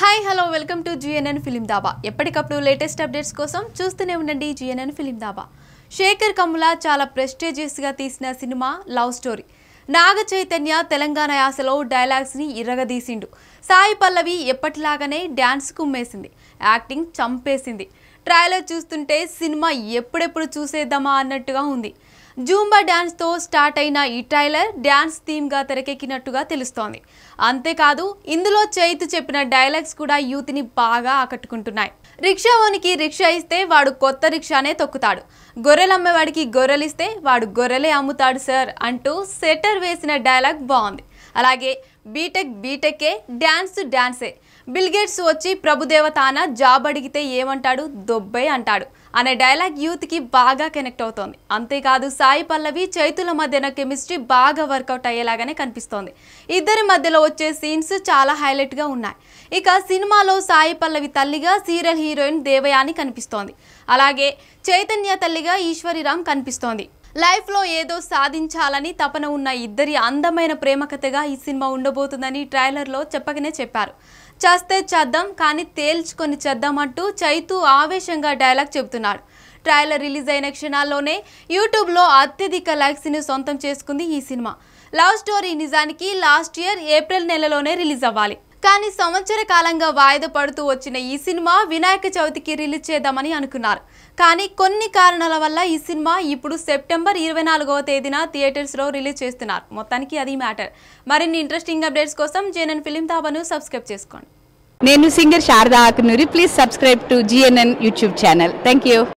hi hello welcome to GNN film Dhaba ఎప్పటికప్పుడు latest updates కోసం చూస్తూనే ఉండండి జిఎన్ఎన్ ఫిలిం దాబా శేఖర్ కమ్ముల చాలా ప్రెస్టేజియస్గా తీసిన సినిమా లవ్ స్టోరీ నాగ చైతన్య తెలంగాణ యాసలో డైలాగ్స్ని ఇరగదీసిండు సాయి పల్లవి ఎప్పటిలాగానే డ్యాన్స్ కుమ్మేసింది యాక్టింగ్ చంపేసింది ట్రైలర్ చూస్తుంటే సినిమా ఎప్పుడెప్పుడు చూసేద్దామా అన్నట్టుగా ఉంది జూంబా డ్యాన్స్ తో స్టార్ట్ అయిన ఈ ట్రైలర్ డ్యాన్స్ థీమ్గా తెరకెక్కినట్టుగా తెలుస్తోంది అంతేకాదు ఇందులో చైతు చెప్పిన డైలాగ్స్ కూడా యూత్ని బాగా ఆకట్టుకుంటున్నాయి రిక్షా ఓనికి రిక్షా ఇస్తే వాడు కొత్త రిక్షానే తొక్కుతాడు గొర్రెలు అమ్మేవాడికి గొర్రెలు ఇస్తే వాడు గొర్రెలే అమ్ముతాడు సార్ అంటూ సెటర్ వేసిన డైలాగ్ బాగుంది అలాగే బీటెక్ బీటెకే డ్యాన్స్ డ్యాన్సే బిల్గేట్స్ వచ్చి ప్రభుదేవతాన జాబ్ అడిగితే ఏమంటాడు దొబ్బే అంటాడు అనే డైలాగ్ యూత్కి బాగా కనెక్ట్ అవుతోంది అంతేకాదు సాయి పల్లవి చైతుల మధ్యన కెమిస్ట్రీ బాగా వర్కౌట్ అయ్యేలాగానే కనిపిస్తోంది ఇద్దరి మధ్యలో వచ్చే సీన్స్ చాలా హైలైట్గా ఉన్నాయి ఇక సినిమాలో సాయి పల్లవి తల్లిగా సీరియల్ హీరోయిన్ దేవయాని కనిపిస్తోంది అలాగే చైతన్య తల్లిగా ఈశ్వరిరామ్ కనిపిస్తోంది లైఫ్లో ఏదో సాధించాలని తపన ఉన్న ఇద్దరి అందమైన ప్రేమ కథగా ఈ సినిమా ఉండబోతుందని ట్రైలర్లో చెప్పకనే చెప్పారు చేస్తే చేద్దాం కానీ తేల్చుకొని చేద్దామంటూ చైతు ఆవేశంగా డైలాగ్ చెబుతున్నాడు ట్రైలర్ రిలీజ్ అయిన క్షణాల్లోనే యూట్యూబ్లో అత్యధిక లైక్స్ని సొంతం చేసుకుంది ఈ సినిమా లవ్ స్టోరీ నిజానికి లాస్ట్ ఇయర్ ఏప్రిల్ నెలలోనే రిలీజ్ అవ్వాలి కానీ సంవత్సర కాలంగా వాయిదా పడుతూ వచ్చిన ఈ సినిమా వినాయక చవితికి రిలీజ్ చేద్దామని అనుకున్నారు కానీ కొన్ని కారణాల వల్ల ఈ సినిమా ఇప్పుడు సెప్టెంబర్ ఇరవై నాలుగవ తేదీన థియేటర్స్లో రిలీజ్ చేస్తున్నారు మొత్తానికి అది మ్యాటర్ మరిన్ని ఇంట్రెస్టింగ్ అప్డేట్స్ కోసం జేఎన్ఎన్ ఫిలిం తాబాను సబ్స్క్రైబ్ చేసుకోండి నేను singer Sharada Akunuri please subscribe to GNN YouTube channel thank